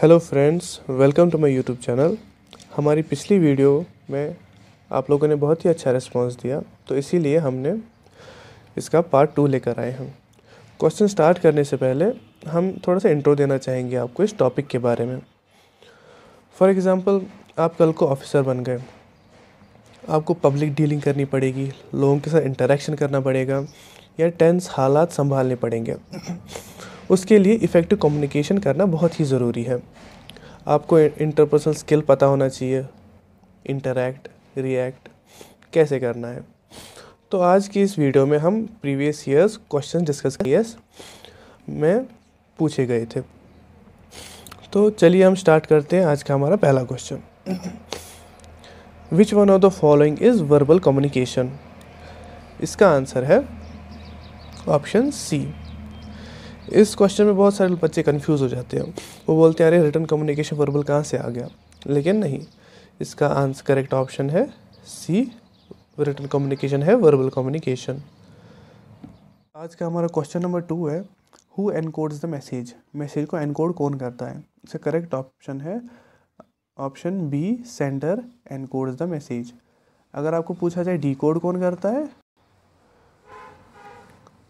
hello friends welcome to my YouTube channel हमारी पिछली video में आप लोगों ने बहुत ही अच्छा रिस्पांस दिया तो इसीलिए हमने इसका पार्ट टू लेकर आए हैं क्वेश्चन स्टार्ट करने से पहले हम थोड़ा सा इंट्रो देना चाहेंगे आपको इस टॉपिक के बारे में फॉर एग्ज़ाम्पल आप कल को ऑफिसर बन गए आपको पब्लिक डीलिंग करनी पड़ेगी लोगों के साथ इंटरेक्शन करना पड़ेगा या टेंस हालात संभालने पड़ेंगे उसके लिए इफ़ेक्टिव कम्युनिकेशन करना बहुत ही ज़रूरी है आपको इंटरपर्सनल स्किल पता होना चाहिए इंटरैक्ट रिएक्ट कैसे करना है तो आज की इस वीडियो में हम previous years question discuss years में पूछे गए थे तो चलिए हम स्टार्ट करते हैं आज का हमारा पहला question which one of the following is verbal communication इसका आंसर है ऑप्शन सी इस क्वेश्चन में बहुत सारे बच्चे कन्फ्यूज़ हो जाते हैं वो बोलते हैं अरे रिटर्न कम्युनिकेशन वर्बल कहाँ से आ गया लेकिन नहीं इसका आंसर करेक्ट ऑप्शन है सी रिटर्न कम्युनिकेशन है वर्बल कम्युनिकेशन आज का हमारा क्वेश्चन नंबर टू है who encodes the message message को एनकोड कौन करता है इसका करेक्ट ऑप्शन है option B sender encodes the message अगर आपको पूछा जाए डी कोड कौन करता है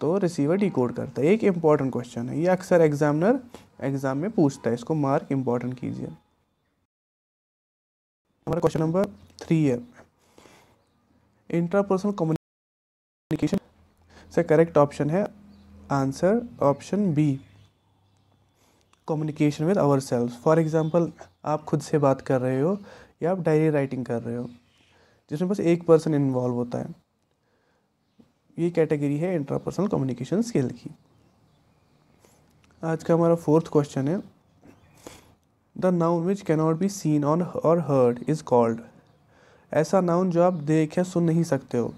तो रिसीवर डिकोड करता है एक इम्पॉर्टेंट क्वेश्चन है ये अक्सर एग्जामिनर एग्जाम में पूछता है इसको मार्क इम्पॉर्टेंट कीजिए हमारा क्वेश्चन नंबर थ्री है इंट्रापर्सनल कम्युनिकेशन से करेक्ट ऑप्शन है answer option B communication with our self for example आप खुद से बात कर रहे हो या आप डायरी राइटिंग कर रहे हो जिसमें बस एक पर्सन इन्वॉल्व होता है ये कैटेगरी है इंट्रापर्सनल कम्युनिकेशन स्किल की आज का हमारा फोर्थ क्वेश्चन है the noun which cannot be seen on or heard is called ऐसा नाउन जो आप देख या सुन नहीं सकते हो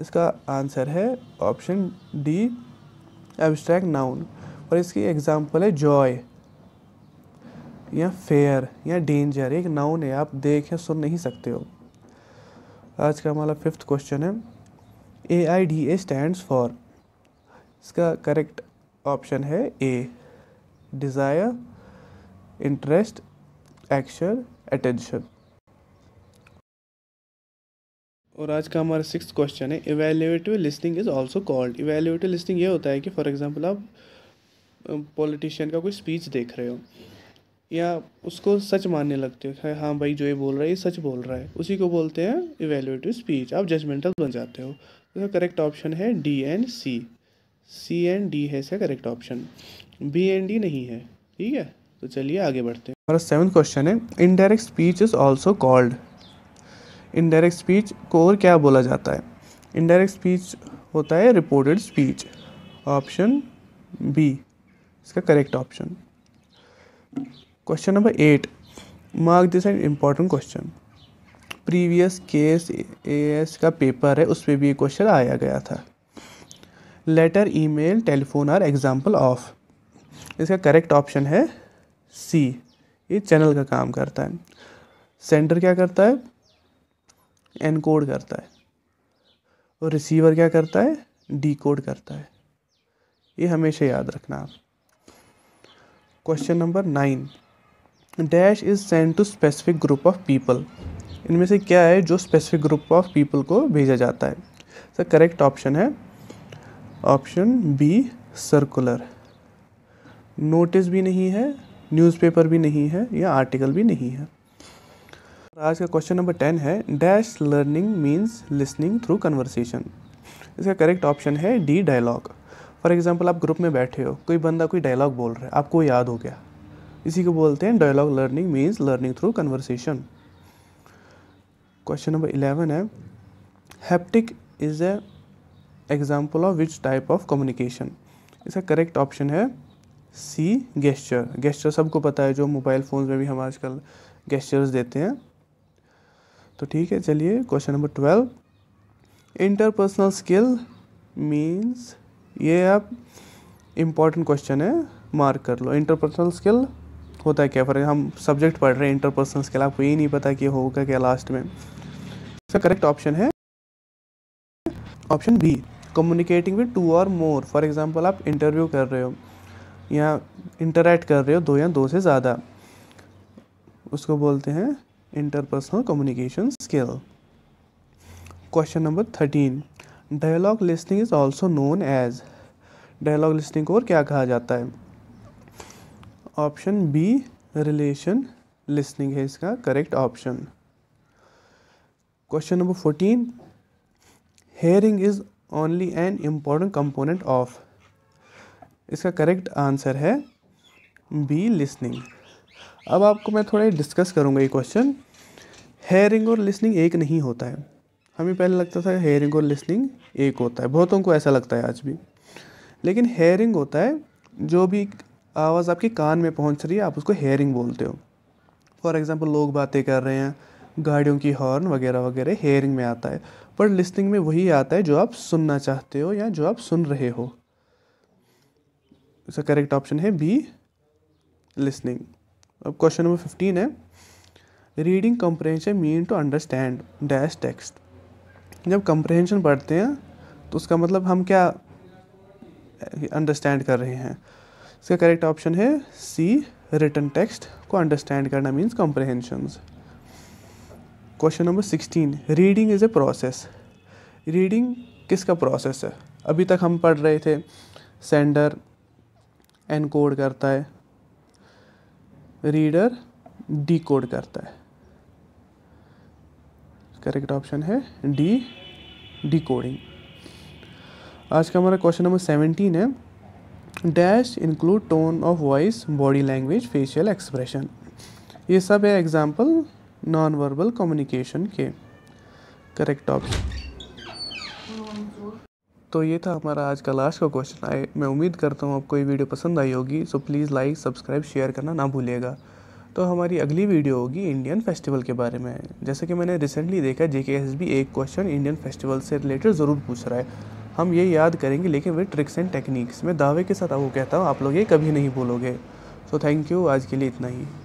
इसका आंसर है ऑप्शन डी एब्स्ट्रैक्ट नाउन और इसकी एग्जांपल है जॉय या फेयर या डेंजर एक नाउन है आप देख या सुन नहीं सकते हो आज का हमारा फिफ्थ क्वेश्चन है A I D A stands for इसका करेक्ट ऑप्शन है A desire interest action attention और आज का हमारा सिक्स क्वेश्चन है evaluative listening is also called evaluative listening ये होता है कि फॉर एग्जाम्पल आप पॉलिटिशियन का कोई स्पीच देख रहे हो या उसको सच मानने लगते हो हाँ भाई जो ये बोल रहा है ये सच बोल रहा है उसी को बोलते हैं इवेल्यूटिव स्पीच आप जजमेंटल बन जाते हो तो इसका करेक्ट ऑप्शन है D and C C and D है इसका correct option B and D नहीं है ठीक है तो चलिए आगे बढ़ते हैं हमारा सेवन क्वेश्चन है indirect speech is also called indirect speech को और क्या बोला जाता है इनडायरेक्ट स्पीच होता है रिपोर्टेड स्पीच ऑप्शन बी इसका correct option question number eight mark this and important question previous case S का पेपर है उस पर भी ये क्वेश्चन आया गया था letter email telephone are example of इसका करेक्ट ऑप्शन है सी ये चैनल का काम करता है सेंडर क्या करता है एनकोड करता है और रिसीवर क्या करता है डीकोड करता है ये हमेशा याद रखना आप question number nine dash is send to specific group of people इनमें से क्या है जो स्पेसिफिक ग्रुप ऑफ पीपल को भेजा जाता है तो करेक्ट ऑप्शन है ऑप्शन बी सर्कुलर नोटिस भी नहीं है न्यूज़पेपर भी नहीं है या आर्टिकल भी नहीं है आज का क्वेश्चन नंबर टेन है dash learning means listening through conversation इसका करेक्ट ऑप्शन है डी डायलॉग फॉर एग्जाम्पल आप ग्रुप में बैठे हो कोई बंदा कोई डायलॉग बोल रहा है आपको याद हो गया इसी को बोलते हैं dialogue learning means learning through conversation question number eleven है haptic is a example of which type of communication इसका करेक्ट ऑप्शन है सी गेस्चर गेस्चर सबको पता है जो मोबाइल फ़ोन में भी हम आजकल गेस्चर्स देते हैं तो ठीक है चलिए question number twelve interpersonal skill means ये आप इम्पॉर्टेंट क्वेश्चन है मार्क कर लो इंटरपर्सनल स्किल होता है क्या फॉर हम सब्जेक्ट पढ़ रहे हैं इंटरपर्सनल स्किल आपको ये नहीं पता कि होगा क्या लास्ट में इसका करेक्ट ऑप्शन है option B communicating with two or more for example आप इंटरव्यू कर रहे हो या इंटरेक्ट कर रहे हो दो या दो से ज़्यादा उसको बोलते हैं interpersonal communication skill question number thirteen dialogue listening is also known as dialogue listening को और क्या कहा जाता है ऑप्शन बी रिलेशन लिसनिंग है इसका correct option question number fourteen hearing is only an important component of इसका करेक्ट आंसर है बी लिसनिंग अब आपको मैं थोड़ा डिस्कस करूँगा ये क्वेश्चन हेयरिंग और लिसनिंग एक नहीं होता है हमें पहले लगता था हेयरिंग और लिसनिंग एक होता है बहुतों को ऐसा लगता है आज भी लेकिन हेयरिंग होता है जो भी आवाज़ आपके कान में पहुंच रही है आप उसको हेयरिंग बोलते हो फॉर एग्ज़ाम्पल लोग बातें कर रहे हैं गाड़ियों की हॉर्न वगैरह वगैरह हेयरिंग में आता है पर लिस्निंग में वही आता है जो आप सुनना चाहते हो या जो आप सुन रहे हो इसका करेक्ट ऑप्शन है बी लिसनिंग अब क्वेश्चन नंबर फिफ्टीन है reading comprehension mean to understand dash text जब कंप्रहेंशन पढ़ते हैं तो उसका मतलब हम क्या अंडरस्टैंड कर रहे हैं इसका करेक्ट ऑप्शन है सी रिटर्न टेक्स्ट को अंडरस्टैंड करना means comprehension question number sixteen reading is a process reading किसका प्रोसेस है अभी तक हम पढ़ रहे थे सेंडर एनकोड करता है रीडर डीकोड करता है करेक्ट ऑप्शन है डी डीकोडिंग आज का हमारा क्वेश्चन नंबर सेवेंटीन है dash include tone of voice body language facial expression ये सब है एग्जाम्पल नॉन वर्बल कम्युनिकेशन के करेक्ट ऑप्शन तो ये था हमारा आज का लास्ट का क्वेश्चन आए मैं उम्मीद करता हूँ आपको ये वीडियो पसंद आई होगी so please like subscribe share करना ना भूलिएगा तो हमारी अगली वीडियो होगी इंडियन फेस्टिवल के बारे में जैसे कि मैंने रिसेंटली देखा जे एस बी एक क्वेश्चन इंडियन फेस्टिवल से रिलेटेड ज़रूर पूछ रहा है हम ये याद करेंगे लेकिन विद ट्रिक्स एंड टेक्निक्स मैं दावे के साथ आपको कहता हूँ आप लोग ये कभी नहीं भूलोगे सो थैंक यू आज के लिए इतना ही